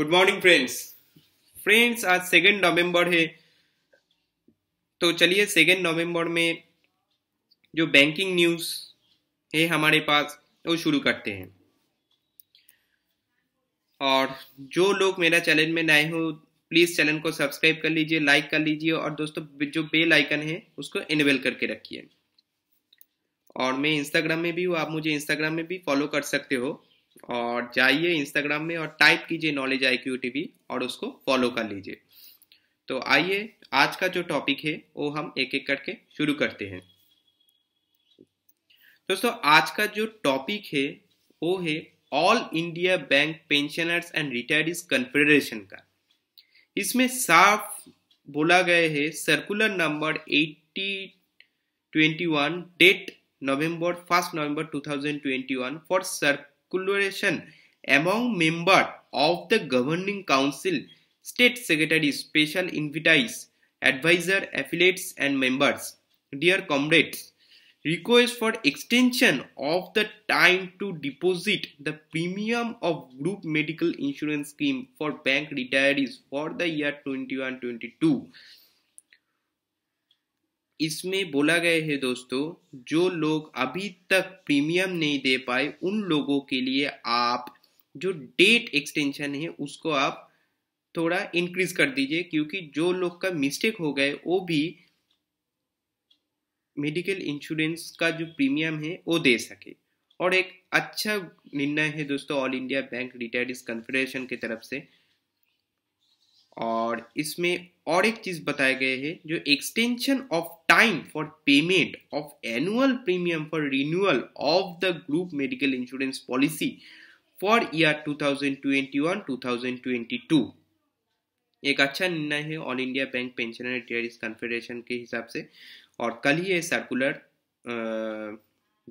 Good morning friends friends आज second नवंबर है तो चलिए सेकेंड नवंबर में जो बैंकिंग न्यूज़ है हमारे पास वो शुरू करते हैं और जो लोग मेरा चैनल में नए हो प्लीज़ चैनल को सब्सक्राइब कर लीजिए लाइक कर लीजिए और दोस्तों जो बेल आइकन है उसको इनेबल करके रखिए और मैं इंस्टाग्राम में भी हूँ आप मुझे इंस्टाग्राम में भी फॉलो कर सकते हो और जाइए इंस्टाग्राम में और टाइप कीजिए नॉलेज आई क्यू टी और उसको फॉलो कर लीजिए तो आइए आज का जो टॉपिक है वो हम एक एक करके शुरू करते हैं दोस्तों आज का जो टॉपिक है वो है all India bank pensioners and retired confederation का इसमें साफ बोला गया है circular number 8021 date November first November 2021 for sir collaboration among members of the governing council, state secretary, special invitees, advisor, affiliates and members. Dear comrades, request for extension of the time to deposit the premium of group medical insurance scheme for bank retirees for the year 2122. 22 इसमें बोला गया है दोस्तों जो लोग अभी तक premium नहीं दे पाए उन लोगों के लिए आप जो डेट एक्सटेंशन है उसको आप थोड़ा इंक्रीज कर दीजिए क्योंकि जो लोग का मिस्टेक हो गए वो भी मेडिकल इंश्योरेंस का जो प्रीमियम है वो दे सके और एक अच्छा निर्णय है दोस्तों all India bank retired confederation की तरफ से और इसमें और एक चीज बताए गए हैं जो extension of time for payment of annual premium for renewal of the group medical insurance policy for year 2021-2022 एक अच्छा निर्णय है all India bank pensioner ATRS confederation के हिसाब से और कल ही ये सर्कुलर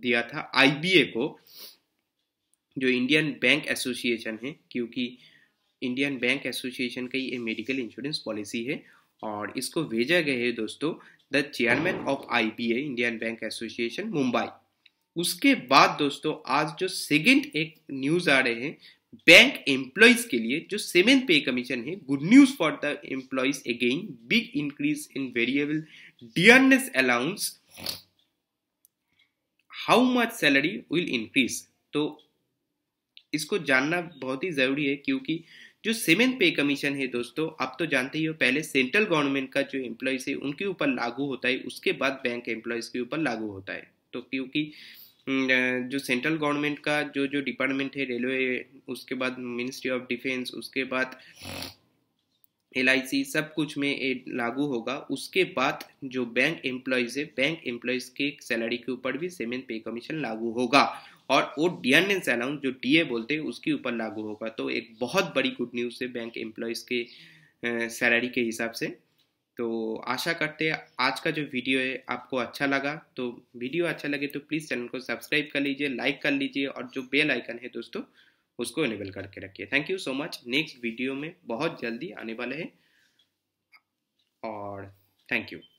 दिया था आईबीए को जो इंडियन बैंक एसोसिएशन है क्योंकि इंडियन बैंक एसोसिएशन का ये मेडिकल इंश्योरेंस पॉलिसी है और इसको भेजा गया है दोस्तों the chairman of I Indian bank association Mumbai उसके बाद दोस्तों आज जो सेकेंड एक न्यूज आ रहे हैं बैंक एम्प्लॉयज के लिए जो सेवेंथ पे कमीशन है good news for the employees again big increase in variable dearness allowance how much salary will increase तो इसको जानना बहुत ही जरूरी है क्योंकि जो सेमेंथ पे कमीशन है दोस्तों आप तो जानते ही हो पहले सेंट्रल गवर्नमेंट का जो एम्प्लॉयज है उनके ऊपर लागू होता है उसके बाद बैंक एम्प्लॉयज के ऊपर लागू होता है तो क्योंकि जो सेंट्रल गवर्नमेंट का जो जो डिपार्टमेंट है रेलवे उसके बाद मिनिस्ट्री ऑफ डिफेंस उसके बाद एल सब कुछ में लागू होगा उसके बाद जो बैंक एम्प्लॉयज़ है बैंक एम्प्लॉयज़ के सैलरी के ऊपर भी सेमेंथ पे कमीशन लागू होगा और वो डियर्नेंस अनाउंस जो डीए बोलते हैं उसके ऊपर लागू होगा तो एक बहुत बड़ी गुड न्यूज़ है बैंक एम्प्लॉयज़ के सैलरी के हिसाब से तो आशा करते हैं आज का जो वीडियो है आपको अच्छा लगा तो वीडियो अच्छा लगे तो प्लीज़ चैनल को सब्सक्राइब कर लीजिए लाइक कर लीजिए और जो बेल आइकन है दोस्तों उसको इनेबल करके रखिए thank you so much next video में बहुत जल्दी आने वाले हैं और थैंक यू